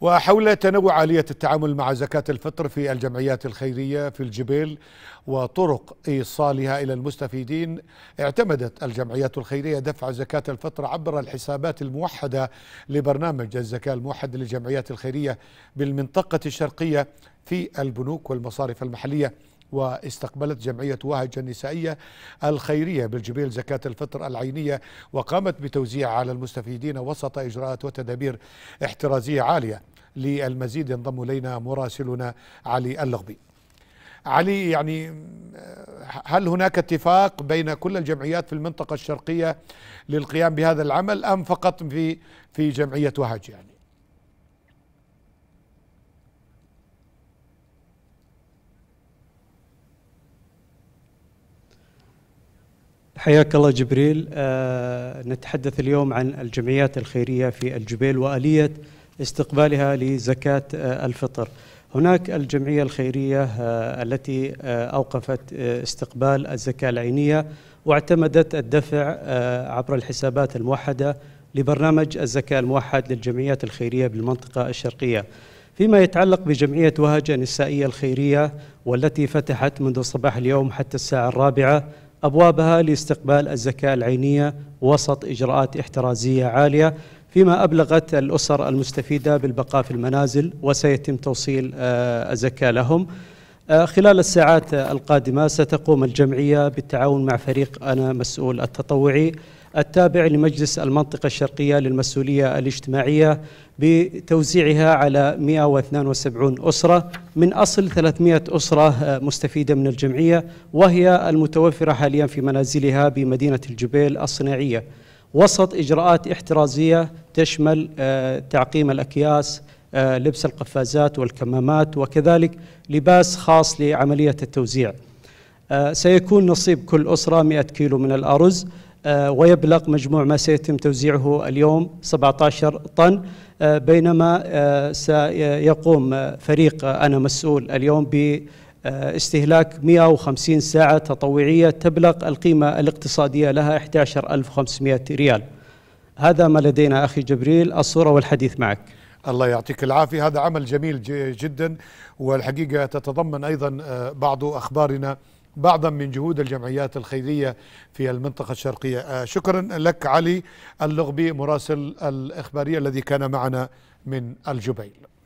وحول تنوع آلية التعامل مع زكاة الفطر في الجمعيات الخيرية في الجبيل وطرق إيصالها إلى المستفيدين اعتمدت الجمعيات الخيرية دفع زكاة الفطر عبر الحسابات الموحدة لبرنامج الزكاة الموحد للجمعيات الخيرية بالمنطقة الشرقية في البنوك والمصارف المحلية واستقبلت جمعية وهج النسائية الخيرية بالجبيل زكاة الفطر العينية وقامت بتوزيع على المستفيدين وسط إجراءات وتدابير احترازية عالية للمزيد ينضم إلينا مراسلنا علي اللغبي علي يعني هل هناك اتفاق بين كل الجمعيات في المنطقة الشرقية للقيام بهذا العمل أم فقط في في جمعية وهج يعني حياك الله جبريل أه نتحدث اليوم عن الجمعيات الخيرية في الجبيل وآلية استقبالها لزكاة آه، الفطر هناك الجمعية الخيرية آه، التي آه، أوقفت استقبال الزكاة العينية واعتمدت الدفع عبر الحسابات الموحدة لبرنامج الزكاة الموحد للجمعيات الخيرية بالمنطقة الشرقية فيما يتعلق بجمعية وهج النسائية الخيرية والتي فتحت منذ صباح اليوم حتى الساعة الرابعة أبوابها لاستقبال الزكاة العينية وسط إجراءات احترازية عالية فيما أبلغت الأسر المستفيدة بالبقاء في المنازل وسيتم توصيل آه، الزكاة لهم آه، خلال الساعات القادمة ستقوم الجمعية بالتعاون مع فريق أنا مسؤول التطوعي التابع لمجلس المنطقة الشرقية للمسؤولية الاجتماعية بتوزيعها على 172 أسرة من أصل 300 أسرة آه، مستفيدة من الجمعية وهي المتوفرة حاليا في منازلها بمدينة الجبيل الصناعية وسط إجراءات احترازية تشمل آه، تعقيم الأكياس آه، لبس القفازات والكمامات وكذلك لباس خاص لعملية التوزيع آه، سيكون نصيب كل أسرة 100 كيلو من الأرز آه، ويبلغ مجموع ما سيتم توزيعه اليوم 17 طن بينما سيقوم فريق أنا مسؤول اليوم ب استهلاك 150 ساعة تطوعية تبلغ القيمة الاقتصادية لها 11500 ريال هذا ما لدينا أخي جبريل الصورة والحديث معك الله يعطيك العافية هذا عمل جميل جدا والحقيقة تتضمن أيضا آه، بعض أخبارنا بعضا من جهود الجمعيات الخيرية في المنطقة الشرقية آه، شكرا لك علي اللغبي مراسل الإخبارية الذي كان معنا من الجبيل